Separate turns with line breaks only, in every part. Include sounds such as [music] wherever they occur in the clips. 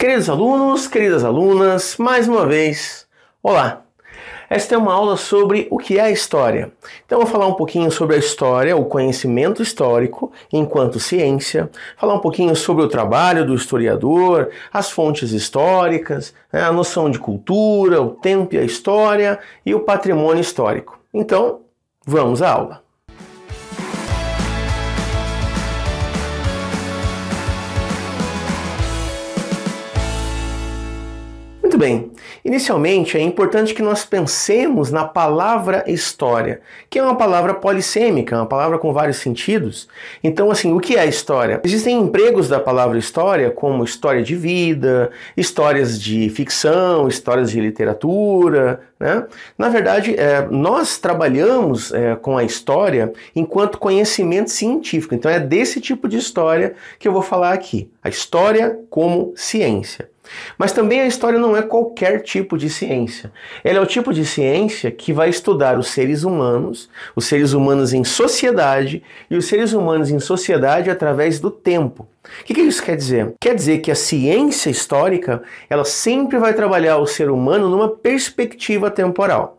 Queridos alunos, queridas alunas, mais uma vez, olá! Esta é uma aula sobre o que é a história. Então, eu vou falar um pouquinho sobre a história, o conhecimento histórico enquanto ciência, falar um pouquinho sobre o trabalho do historiador, as fontes históricas, né, a noção de cultura, o tempo e a história e o patrimônio histórico. Então, vamos à aula! Muito bem, inicialmente é importante que nós pensemos na palavra história, que é uma palavra polissêmica, uma palavra com vários sentidos. Então, assim, o que é história? Existem empregos da palavra história, como história de vida, histórias de ficção, histórias de literatura. Né? Na verdade, é, nós trabalhamos é, com a história enquanto conhecimento científico, então é desse tipo de história que eu vou falar aqui: a história como ciência. Mas também a história não é qualquer tipo de ciência. Ela é o tipo de ciência que vai estudar os seres humanos, os seres humanos em sociedade e os seres humanos em sociedade através do tempo. O que, que isso quer dizer? Quer dizer que a ciência histórica ela sempre vai trabalhar o ser humano numa perspectiva temporal.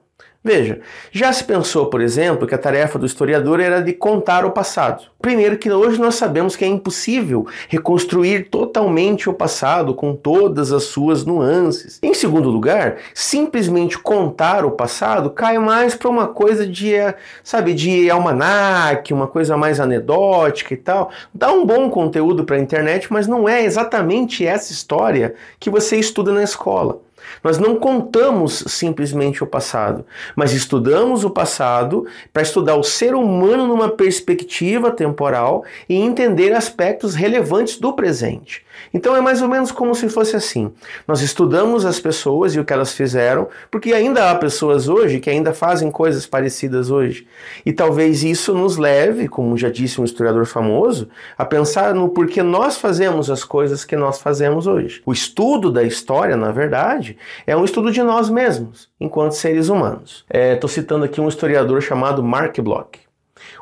Veja, já se pensou, por exemplo, que a tarefa do historiador era de contar o passado. Primeiro, que hoje nós sabemos que é impossível reconstruir totalmente o passado com todas as suas nuances. Em segundo lugar, simplesmente contar o passado cai mais para uma coisa de, eh, sabe, de almanac, uma coisa mais anedótica e tal. Dá um bom conteúdo para a internet, mas não é exatamente essa história que você estuda na escola. Nós não contamos simplesmente o passado, mas estudamos o passado para estudar o ser humano numa perspectiva temporal e entender aspectos relevantes do presente. Então é mais ou menos como se fosse assim. Nós estudamos as pessoas e o que elas fizeram, porque ainda há pessoas hoje que ainda fazem coisas parecidas hoje. E talvez isso nos leve, como já disse um historiador famoso, a pensar no porquê nós fazemos as coisas que nós fazemos hoje. O estudo da história, na verdade, é um estudo de nós mesmos, enquanto seres humanos. Estou é, citando aqui um historiador chamado Mark Bloch.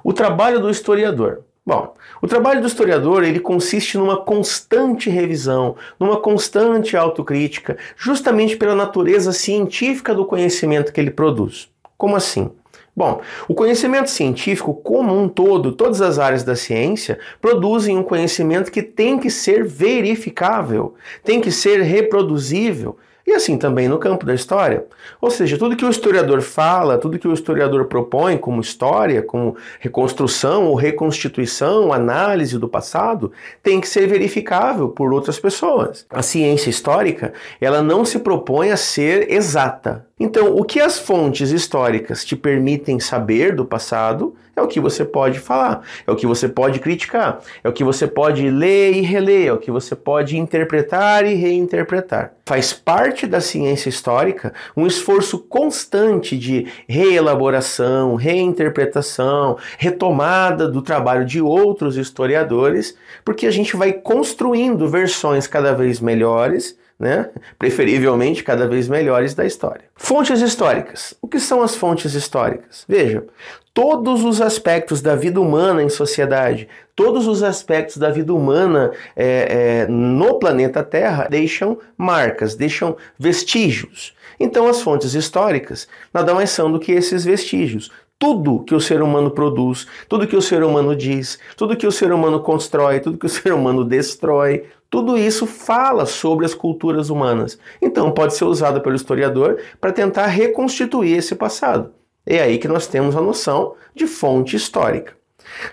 O trabalho do historiador Bom, o trabalho do historiador ele consiste numa constante revisão, numa constante autocrítica, justamente pela natureza científica do conhecimento que ele produz. Como assim? Bom, o conhecimento científico, como um todo, todas as áreas da ciência, produzem um conhecimento que tem que ser verificável, tem que ser reproduzível, e assim também no campo da história. Ou seja, tudo que o historiador fala, tudo que o historiador propõe como história, como reconstrução ou reconstituição, análise do passado, tem que ser verificável por outras pessoas. A ciência histórica, ela não se propõe a ser exata, então, o que as fontes históricas te permitem saber do passado é o que você pode falar, é o que você pode criticar, é o que você pode ler e reler, é o que você pode interpretar e reinterpretar. Faz parte da ciência histórica um esforço constante de reelaboração, reinterpretação, retomada do trabalho de outros historiadores, porque a gente vai construindo versões cada vez melhores né? preferivelmente cada vez melhores da história. Fontes históricas. O que são as fontes históricas? Veja, todos os aspectos da vida humana em sociedade, todos os aspectos da vida humana é, é, no planeta Terra deixam marcas, deixam vestígios. Então, as fontes históricas nada mais são do que esses vestígios. Tudo que o ser humano produz, tudo que o ser humano diz, tudo que o ser humano constrói, tudo que o [laughs] ser humano destrói, tudo isso fala sobre as culturas humanas. Então, pode ser usado pelo historiador para tentar reconstituir esse passado. É aí que nós temos a noção de fonte histórica.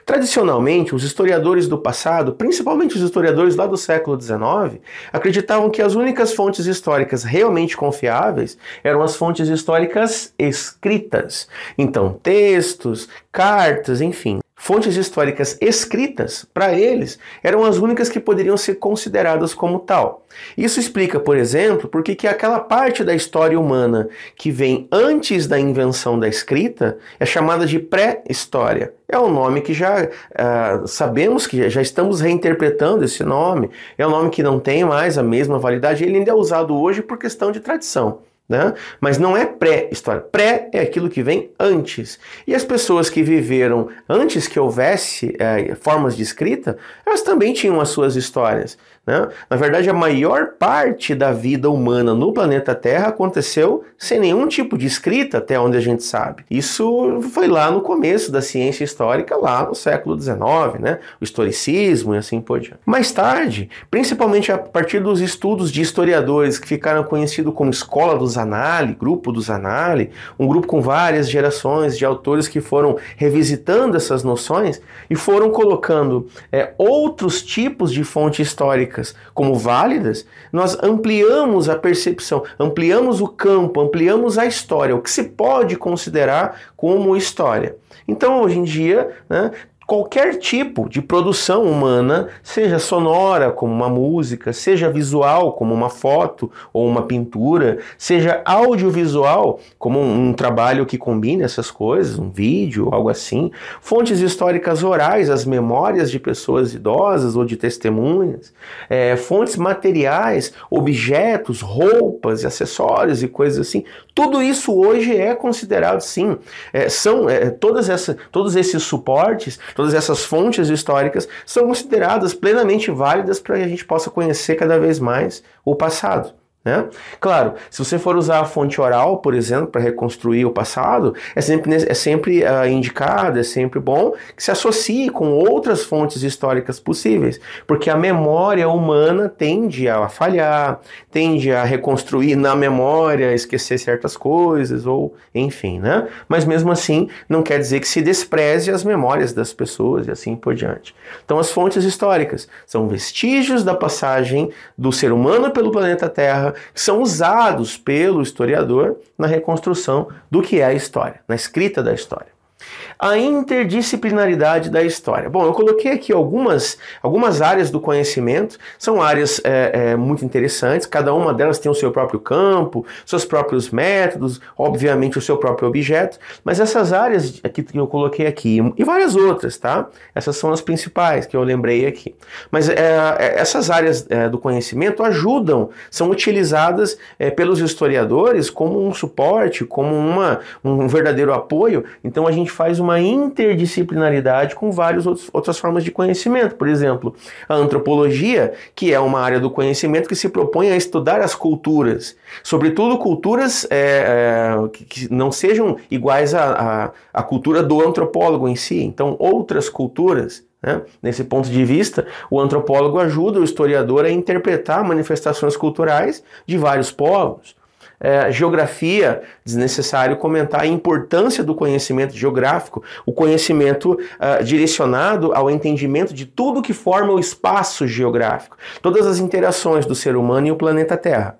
Tradicionalmente, os historiadores do passado, principalmente os historiadores lá do século XIX, acreditavam que as únicas fontes históricas realmente confiáveis eram as fontes históricas escritas. Então, textos, cartas, enfim fontes históricas escritas, para eles, eram as únicas que poderiam ser consideradas como tal. Isso explica, por exemplo, porque que aquela parte da história humana que vem antes da invenção da escrita é chamada de pré-história. É um nome que já uh, sabemos que já estamos reinterpretando esse nome, é um nome que não tem mais a mesma validade, ele ainda é usado hoje por questão de tradição. Né? Mas não é pré-história. Pré é aquilo que vem antes. E as pessoas que viveram antes que houvesse é, formas de escrita, elas também tinham as suas histórias. Né? Na verdade, a maior parte da vida humana no planeta Terra aconteceu sem nenhum tipo de escrita, até onde a gente sabe. Isso foi lá no começo da ciência histórica, lá no século XIX, né? o historicismo e assim por diante. Mais tarde, principalmente a partir dos estudos de historiadores que ficaram conhecidos como escola dos Zanali, grupo do Zanali, um grupo com várias gerações de autores que foram revisitando essas noções e foram colocando é, outros tipos de fontes históricas como válidas, nós ampliamos a percepção, ampliamos o campo, ampliamos a história, o que se pode considerar como história. Então, hoje em dia, né, qualquer tipo de produção humana, seja sonora, como uma música, seja visual, como uma foto ou uma pintura, seja audiovisual, como um, um trabalho que combine essas coisas, um vídeo, algo assim, fontes históricas orais, as memórias de pessoas idosas ou de testemunhas, é, fontes materiais, objetos, roupas e acessórios e coisas assim, tudo isso hoje é considerado sim, é, são é, todas essa, todos esses suportes todas essas fontes históricas são consideradas plenamente válidas para que a gente possa conhecer cada vez mais o passado. Né? Claro, se você for usar a fonte oral, por exemplo, para reconstruir o passado, é sempre, é sempre uh, indicado, é sempre bom que se associe com outras fontes históricas possíveis, porque a memória humana tende a falhar, tende a reconstruir na memória, esquecer certas coisas, ou enfim, né? Mas mesmo assim, não quer dizer que se despreze as memórias das pessoas e assim por diante. Então, as fontes históricas são vestígios da passagem do ser humano pelo planeta Terra que são usados pelo historiador na reconstrução do que é a história, na escrita da história. A interdisciplinaridade da história. Bom, eu coloquei aqui algumas, algumas áreas do conhecimento, são áreas é, é, muito interessantes, cada uma delas tem o seu próprio campo, seus próprios métodos, obviamente o seu próprio objeto, mas essas áreas que eu coloquei aqui, e várias outras, tá? Essas são as principais que eu lembrei aqui. Mas é, é essas áreas é, do conhecimento ajudam, são utilizadas é, pelos historiadores como um suporte, como uma, um verdadeiro apoio, então a gente faz uma interdisciplinaridade com várias outras formas de conhecimento. Por exemplo, a antropologia, que é uma área do conhecimento que se propõe a estudar as culturas, sobretudo culturas é, é, que, não sejam iguais à, cultura do antropólogo em si. Então, outras culturas. Né? Nesse ponto de vista, o antropólogo ajuda o historiador a interpretar manifestações culturais de vários povos é, geografia, desnecessário comentar a importância do conhecimento geográfico, o conhecimento ah, direcionado ao entendimento de tudo que forma o espaço geográfico, todas as interações do ser humano e o planeta Terra.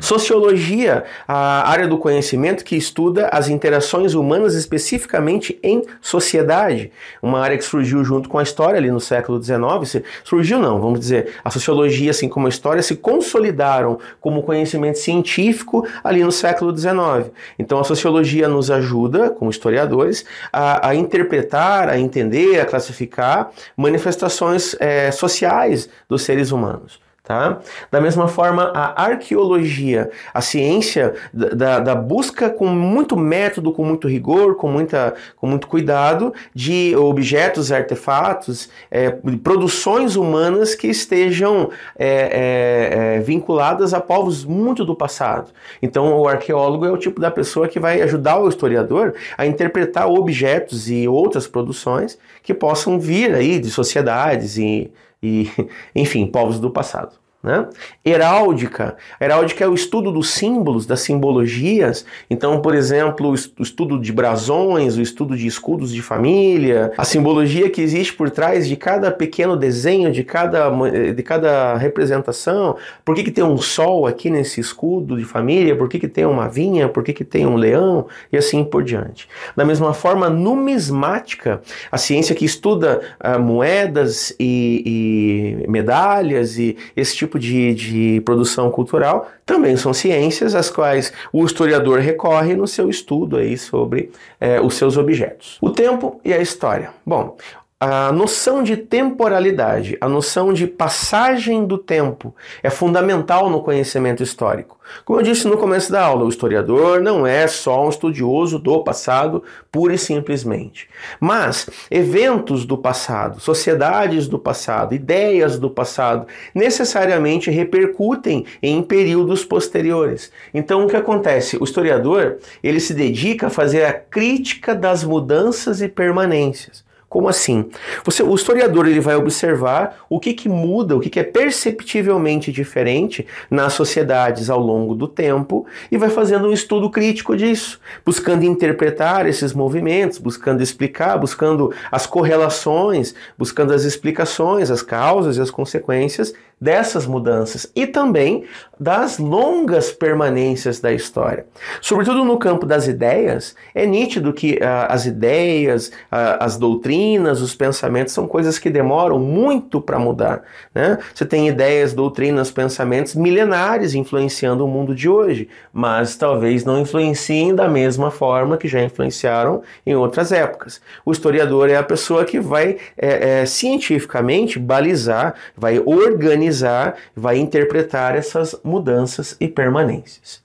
Sociologia, a área do conhecimento que estuda as interações humanas especificamente em sociedade, uma área que surgiu junto com a história ali no século XIX. Surgiu não, vamos dizer, a sociologia assim como a história se consolidaram como conhecimento científico ali no século XIX. Então a sociologia nos ajuda, como historiadores, a, a interpretar, a entender, a classificar manifestações é, sociais dos seres humanos. Tá? Da mesma forma, a arqueologia, a ciência da, da, busca com muito método, com muito rigor, com, muita, com muito cuidado de objetos, artefatos, é, produções humanas que estejam é, é, é, vinculadas a povos muito do passado. Então, o arqueólogo é o tipo da pessoa que vai ajudar o historiador a interpretar objetos e outras produções que possam vir aí de sociedades e e, [laughs] enfim, povos do passado. Né? Heráldica. Heráldica é o estudo dos símbolos, das simbologias. Então, por exemplo, o estudo de brasões, o estudo de escudos de família, a simbologia que existe por trás de cada pequeno desenho, de cada, eh, de cada representação. Por que, que tem um sol aqui nesse escudo de família? Por que, que tem uma vinha? Por que, que tem um leão? E assim por diante. Da mesma forma, numismática, a ciência que estuda ah, moedas e, e medalhas e esse tipo tipo de, de produção cultural também são ciências às quais o historiador recorre no seu estudo aí sobre é, os seus objetos. O tempo e a história. Bom, a noção de temporalidade, a noção de passagem do tempo é fundamental no conhecimento histórico. Como eu disse no começo da aula, o historiador não é só um estudioso do passado, pura e simplesmente. Mas eventos do passado, sociedades do passado, ideias do passado necessariamente repercutem em períodos posteriores. Então o que acontece? O historiador, ele se dedica a fazer a crítica das mudanças e permanências. Como assim? Você, o historiador ele vai observar o que, que muda, o que, que é perceptivelmente diferente nas sociedades ao longo do tempo e vai fazendo um estudo crítico disso, buscando interpretar esses movimentos, buscando explicar, buscando as correlações, buscando as explicações, as causas e as consequências dessas mudanças e também das longas permanências da história. Sobretudo no campo das ideias, é nítido que ah, as ideias, ah, as doutrinas, os pensamentos são coisas que demoram muito para mudar. Né? Você tem ideias, doutrinas, pensamentos milenares influenciando o mundo de hoje, mas talvez não influenciem da mesma forma que já influenciaram em outras épocas. O historiador é a pessoa que vai é, é, cientificamente balizar, vai organizar organizar, vai interpretar essas mudanças e permanências.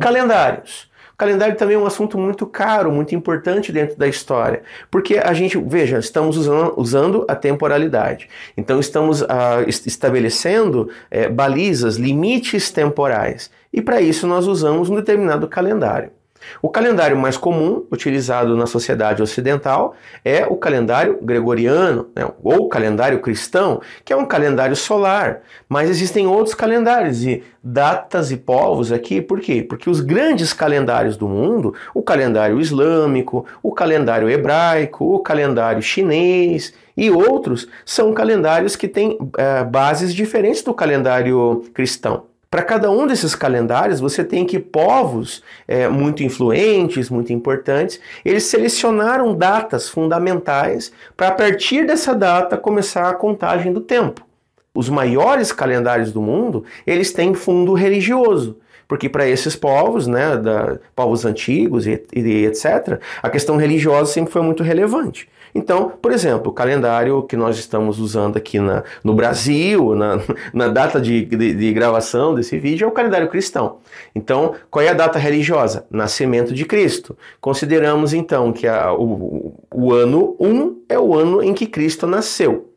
Calendários. Calendário também é um assunto muito caro, muito importante dentro da história, porque a gente, veja, estamos usando, usando a temporalidade. Então, estamos ah, estabelecendo eh, balizas, limites temporais. E para isso, nós usamos um determinado calendário. O calendário mais comum utilizado na sociedade ocidental é o calendário gregoriano, né, ou calendário cristão, que é um calendário solar. Mas existem outros calendários e datas e povos aqui, por quê? Porque os grandes calendários do mundo, o calendário islâmico, o calendário hebraico, o calendário chinês e outros, são calendários que têm é, bases diferentes do calendário cristão. Para cada um desses calendários, você tem que povos é, muito influentes, muito importantes, eles selecionaram datas fundamentais para, a partir dessa data, começar a contagem do tempo os maiores calendários do mundo, eles têm fundo religioso. Porque para esses povos, né, da, povos antigos e, e etc., a questão religiosa sempre foi muito relevante. Então, por exemplo, o calendário que nós estamos usando aqui na, no Brasil, na, na data de, de, de, gravação desse vídeo, é o calendário cristão. Então, qual é a data religiosa? Nascimento de Cristo. Consideramos então que a, o, o ano 1 um é o ano em que Cristo nasceu.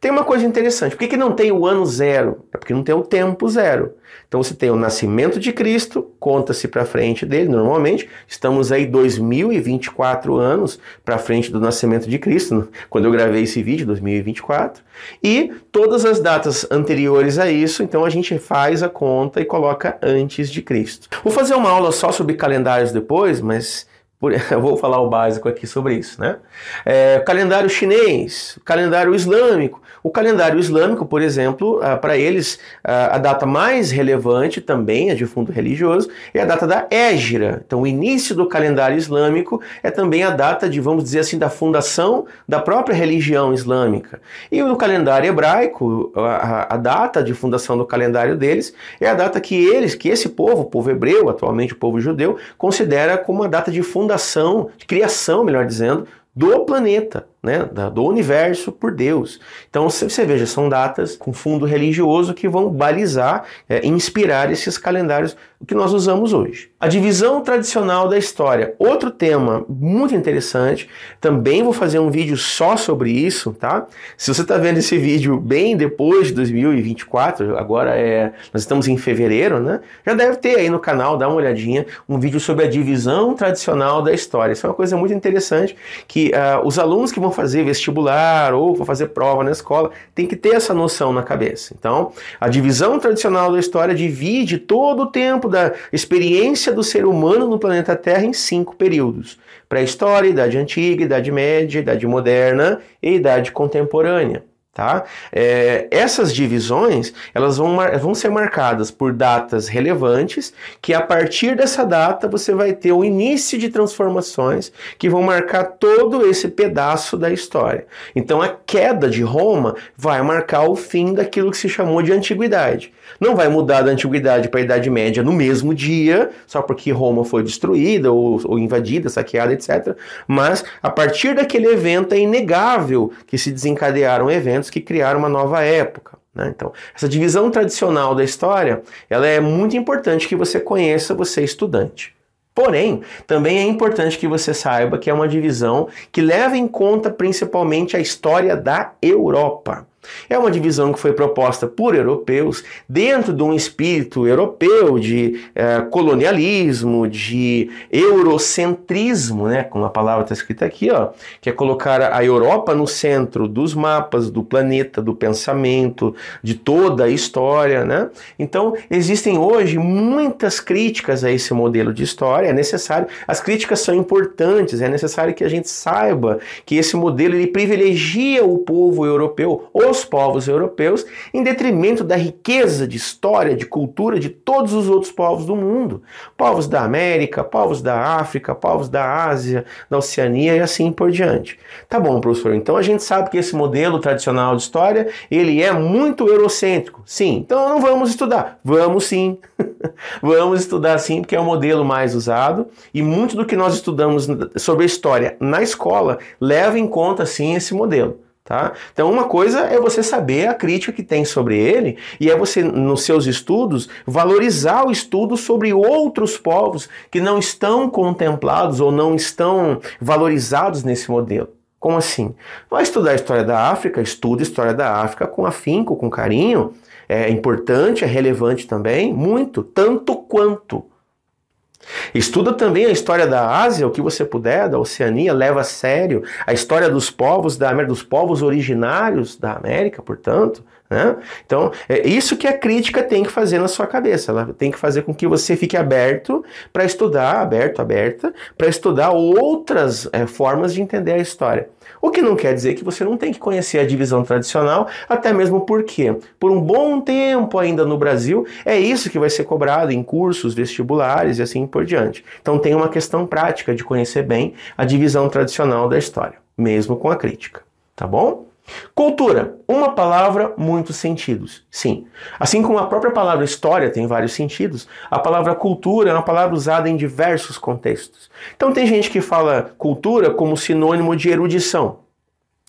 Tem uma coisa interessante. Por que, que não tem o ano zero? É porque não tem o tempo zero. Então você tem o nascimento de Cristo, conta-se para frente dele, normalmente. Estamos aí 2024 anos para frente do nascimento de Cristo, quando eu gravei esse vídeo, 2024. E todas as datas anteriores a isso, então a gente faz a conta e coloca antes de Cristo. Vou fazer uma aula só sobre calendários depois, mas por, [laughs] eu vou falar o básico aqui sobre isso, né? É, calendário chinês, calendário islâmico. O calendário islâmico, por exemplo, ah, para eles, ah, a data mais relevante também, a é de fundo religioso, é a data da Égira. Então, o início do calendário islâmico é também a data de, vamos dizer assim, da fundação da própria religião islâmica. E no calendário hebraico, a, a data de fundação do calendário deles é a data que eles, que esse povo, o povo hebreu, atualmente o povo judeu, considera como a data de fundação fundação, de criação, melhor dizendo, do planeta né, do universo por Deus. Então você veja, são datas com fundo religioso que vão balizar, é, inspirar esses calendários que nós usamos hoje. A divisão tradicional da história, outro tema muito interessante. Também vou fazer um vídeo só sobre isso, tá? Se você está vendo esse vídeo bem depois de 2024, agora é, nós estamos em fevereiro, né? Já deve ter aí no canal, dá uma olhadinha, um vídeo sobre a divisão tradicional da história. Isso é uma coisa muito interessante que uh, os alunos que vão vou fazer vestibular ou vou fazer prova na escola, tem que ter essa noção na cabeça. Então, a divisão tradicional da história divide todo o tempo da experiência do ser humano no planeta Terra em cinco períodos: pré-história, Idade Antiga, Idade Média, Idade Moderna e Idade Contemporânea. Tá? É, essas divisões elas vão, vão ser marcadas por datas relevantes, que a partir dessa data você vai ter o início de transformações que vão marcar todo esse pedaço da história. Então a queda de Roma vai marcar o fim daquilo que se chamou de antiguidade. Não vai mudar da antiguidade para a Idade Média no mesmo dia, só porque Roma foi destruída ou, ou invadida, saqueada, etc. Mas a partir daquele evento é inegável que se desencadearam eventos elementos que criaram uma nova época. Né? Então, essa divisão tradicional da história, ela é muito importante que você conheça, você é estudante. Porém, também é importante que você saiba que é uma divisão que leva em conta principalmente a história da Europa. É uma divisão que foi proposta por europeus dentro de um espírito europeu de eh, colonialismo, de eurocentrismo, né? Como a palavra está escrita aqui, ó, que é colocar a Europa no centro dos mapas, do planeta, do pensamento, de toda a história, né? Então existem hoje muitas críticas a esse modelo de história. É necessário, as críticas são importantes. É necessário que a gente saiba que esse modelo ele privilegia o povo europeu dos povos europeus, em detrimento da riqueza de história, de cultura de todos os outros povos do mundo. Povos da América, povos da África, povos da Ásia, da Oceania e assim por diante. Tá bom, professor, então a gente sabe que esse modelo tradicional de história, ele é muito eurocêntrico. Sim, então não vamos estudar. Vamos sim. [laughs] vamos estudar sim, porque é o modelo mais usado e muito do que nós estudamos sobre a história na escola leva em conta sim esse modelo. Tá? Então, uma coisa é você saber a crítica que tem sobre ele, e é você, nos seus estudos, valorizar o estudo sobre outros povos que não estão contemplados ou não estão valorizados nesse modelo. Como assim? Vai estudar a história da África, estuda a história da África com afinco, com carinho. É importante, é relevante também, muito, tanto quanto Estuda também a história da Ásia, o que você puder, da Oceania, leva a sério a história dos povos da América, dos povos originários da América, portanto, né? Então, é isso que a crítica tem que fazer na sua cabeça. Ela tem que fazer com que você fique aberto para estudar, aberto, aberta, para estudar outras é, formas de entender a história. O que não quer dizer que você não tem que conhecer a divisão tradicional, até mesmo porque, por um bom tempo ainda no Brasil, é isso que vai ser cobrado em cursos, vestibulares e assim por diante. Então, tem uma questão prática de conhecer bem a divisão tradicional da história, mesmo com a crítica. Tá bom? Cultura, uma palavra, muitos sentidos. Sim. Assim como a própria palavra história tem vários sentidos, a palavra cultura é uma palavra usada em diversos contextos. Então tem gente que fala cultura como sinônimo de erudição.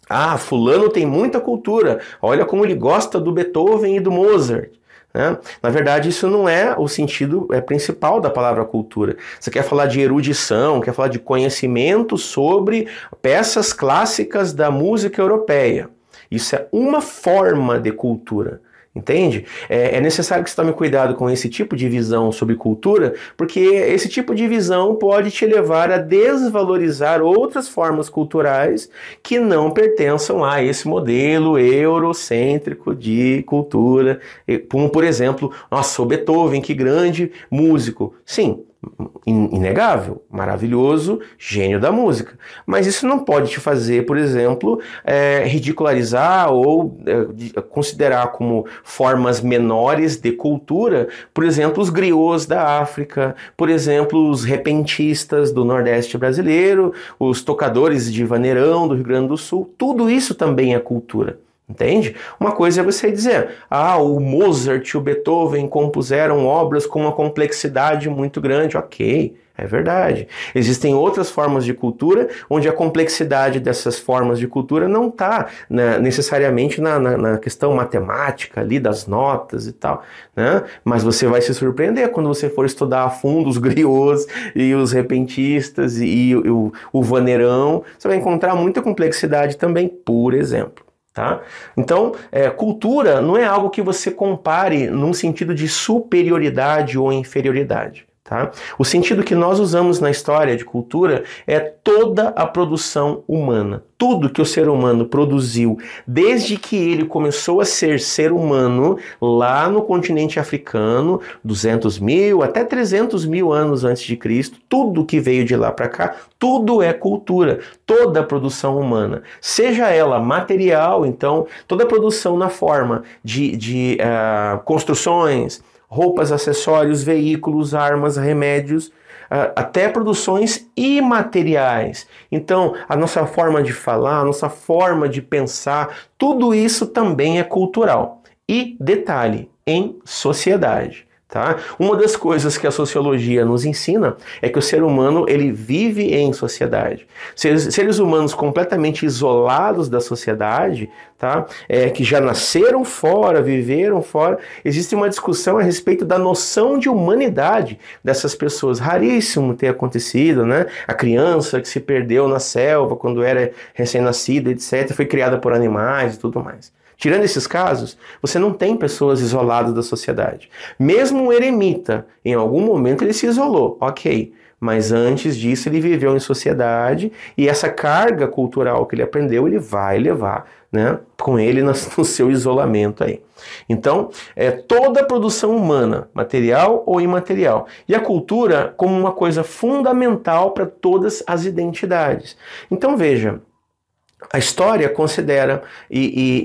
Ah, fulano tem muita cultura. Olha como ele gosta do Beethoven e do Mozart. Né? Na verdade, isso não é o sentido é, principal da palavra cultura. Você quer falar de erudição, quer falar de conhecimento sobre peças clássicas da música europeia. Isso é uma forma de cultura. Entende? É, é, necessário que você tome cuidado com esse tipo de visão sobre cultura, porque esse tipo de visão pode te levar a desvalorizar outras formas culturais que não pertençam a esse modelo eurocêntrico de cultura. Como, por exemplo, nossa, o Beethoven, que grande músico. Sim, inegável, maravilhoso, gênio da música. Mas isso não pode te fazer, por exemplo, é, ridicularizar ou é, considerar como formas menores de cultura, por exemplo, os griots da África, por exemplo, os repentistas do Nordeste brasileiro, os tocadores de vaneirão do Rio Grande do Sul. Tudo isso também é cultura. Entende? Uma coisa é você dizer, ah, o Mozart e o Beethoven compuseram obras com uma complexidade muito grande. Ok, é verdade. Existem outras formas de cultura onde a complexidade dessas formas de cultura não está né, necessariamente na, na, na, questão matemática ali das notas e tal. Né? Mas você vai se surpreender quando você for estudar a fundo os [laughs] griots e os repentistas e, e, o, o vaneirão. Você vai encontrar muita complexidade também, por exemplo. Tá? Então, é, cultura não é algo que você compare num sentido de superioridade ou inferioridade. Tá? O sentido que nós usamos na história de cultura é toda a produção humana. Tudo que o ser humano produziu desde que ele começou a ser ser humano lá no continente africano, 200 mil até 300 mil anos antes de Cristo, tudo que veio de lá para cá, tudo é cultura. Toda a produção humana, seja ela material, então toda a produção na forma de, de uh, construções, roupas, acessórios, veículos, armas, remédios, ah, até produções imateriais. Então, a nossa forma de falar, a nossa forma de pensar, tudo isso também é cultural. E detalhe, em sociedade. Tá? Uma das coisas que a sociologia nos ensina é que o ser humano ele vive em sociedade. Seres, seres humanos completamente isolados da sociedade, tá? é, que já nasceram fora, viveram fora, existe uma discussão a respeito da noção de humanidade dessas pessoas. Raríssimo ter acontecido, né? A criança que se perdeu na selva quando era recém-nascida, etc., foi criada por animais e tudo mais. Tirando esses casos, você não tem pessoas isoladas da sociedade. Mesmo um eremita, em algum momento ele se isolou, ok. Mas antes disso ele viveu em sociedade e essa carga cultural que ele aprendeu ele vai levar né, com ele [laughs] no seu isolamento aí. Então, é toda a produção humana, material ou imaterial, e a cultura como uma coisa fundamental para todas as identidades. Então, veja, a história considera e,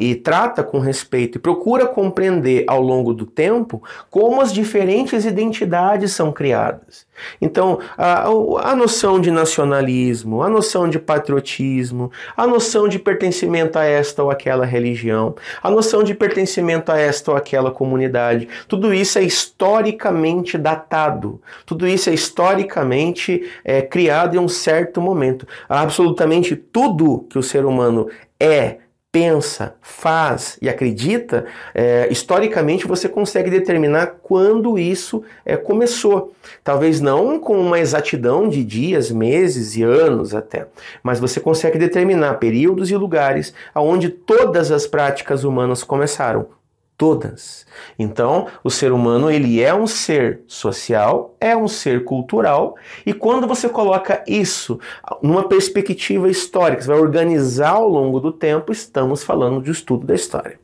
e, e, trata com respeito e procura compreender ao longo do tempo como as diferentes identidades são criadas. Então, a, a, noção de nacionalismo, a noção de patriotismo, a noção de pertencimento a esta ou aquela religião, a noção de pertencimento a esta ou aquela comunidade, tudo isso é historicamente datado, tudo isso é historicamente é, criado em um certo momento. Absolutamente tudo que o ser humano é, pensa, faz e acredita, é, historicamente você consegue determinar quando isso é, começou. Talvez não com uma exatidão de dias, meses e anos até, mas você consegue determinar períodos e lugares aonde todas as práticas humanas começaram, todas. Então, o ser humano ele é um ser social, é um ser cultural, e quando você coloca isso numa perspectiva histórica, você vai organizar ao longo do tempo, estamos falando de estudo da história,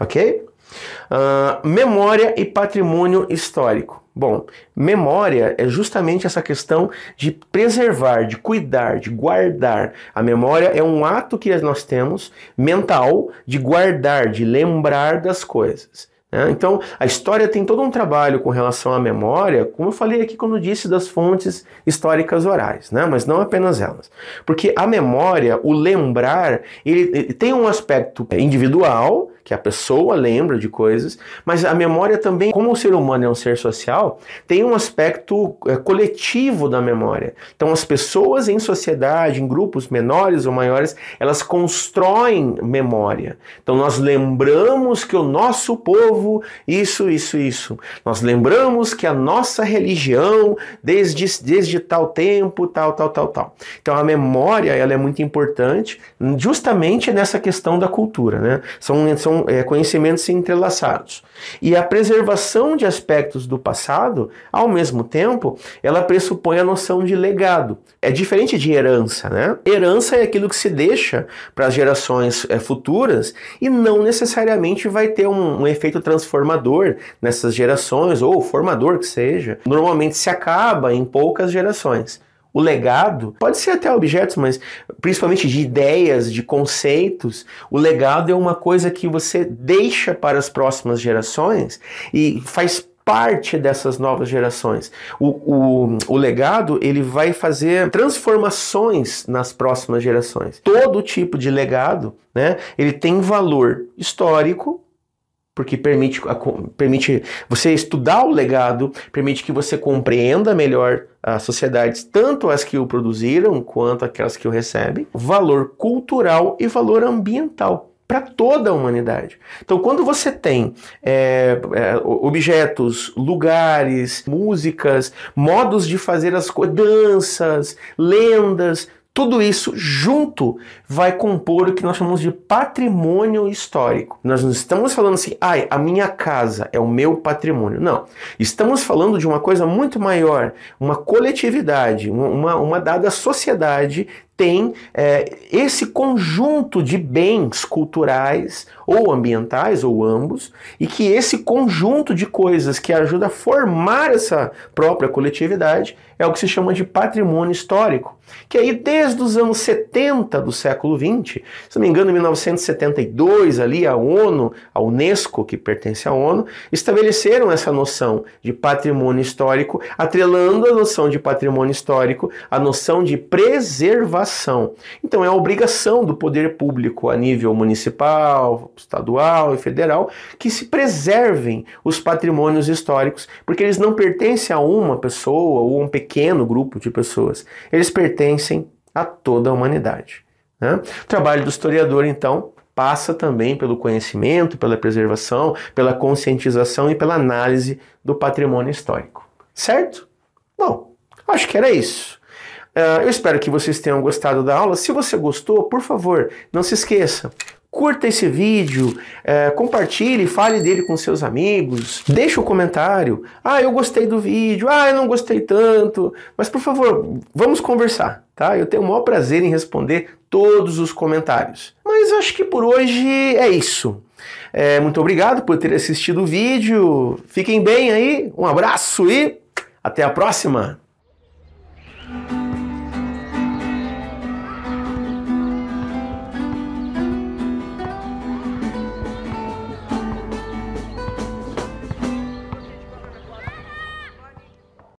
ok? Uh, memória e patrimônio histórico. Bom, memória é justamente essa questão de preservar, de cuidar, de guardar. A memória é um ato que nós temos mental de guardar, de lembrar das coisas. É, então, a história tem todo um trabalho com relação à memória, como eu falei aqui quando disse das fontes históricas orais, né? mas não apenas elas. Porque a memória, o lembrar, ele, ele tem um aspecto individual, que a pessoa lembra de coisas, mas a memória também, como o ser humano é um ser social, tem um aspecto é, coletivo da memória. Então, as pessoas em sociedade, em grupos menores ou maiores, elas constroem memória. Então, nós lembramos que o nosso povo povo isso, isso, isso. Nós lembramos que a nossa religião desde, desde tal tempo, tal, tal, tal, tal. Então a memória ela é muito importante justamente nessa questão da cultura. Né? São, são é, conhecimentos entrelaçados. E a preservação de aspectos do passado, ao mesmo tempo, ela pressupõe a noção de legado. É diferente de herança, né? Herança é aquilo que se deixa para as gerações é, futuras e não necessariamente vai ter um, um efeito transformador nessas gerações, ou formador que seja, normalmente se acaba em poucas gerações. O legado pode ser até objetos, mas principalmente de ideias, de conceitos. O legado é uma coisa que você deixa para as próximas gerações e faz parte dessas novas gerações. O, o, o, legado ele vai fazer transformações nas próximas gerações. Todo tipo de legado, né, ele tem valor histórico, porque permite, permite você estudar o legado, permite que você compreenda melhor as sociedades, tanto as que o produziram quanto aquelas que o recebem, valor cultural e valor ambiental para toda a humanidade. Então, quando você tem é, é, objetos, lugares, músicas, modos de fazer as coisas, danças, lendas, tudo isso junto vai compor o que nós chamamos de patrimônio histórico. Nós não estamos falando assim, ai, a minha casa é o meu patrimônio. Não. Estamos falando de uma coisa muito maior. Uma coletividade, uma, uma dada sociedade tem é, esse conjunto de bens culturais ou ambientais, ou ambos, e que esse conjunto de coisas que ajuda a formar essa própria coletividade é o que se chama de patrimônio histórico, que aí desde os anos 70 do século 20, se não me engano, em 1972 ali a ONU, a UNESCO, que pertence à ONU, estabeleceram essa noção de patrimônio histórico, atrelando a noção de patrimônio histórico à noção de preservação. Então é a obrigação do poder público a nível municipal, estadual e federal, que se preservem os patrimônios históricos, porque eles não pertencem a uma pessoa ou a um pequeno grupo de pessoas, eles pertencem a toda a humanidade. Né? O trabalho do historiador, então, passa também pelo conhecimento, pela preservação, pela conscientização e pela análise do patrimônio histórico. Certo? Bom, acho que era isso. Uh, eu espero que vocês tenham gostado da aula. Se você gostou, por favor, não se esqueça, curta esse vídeo, é, compartilhe, fale dele com seus amigos, deixe o um comentário. Ah, eu gostei do vídeo, ah, eu não gostei tanto, mas por favor, vamos conversar, tá? Eu tenho o maior prazer em responder todos os comentários. Mas acho que por hoje é isso. É, muito obrigado por ter assistido o vídeo, fiquem bem aí, um abraço e até a próxima!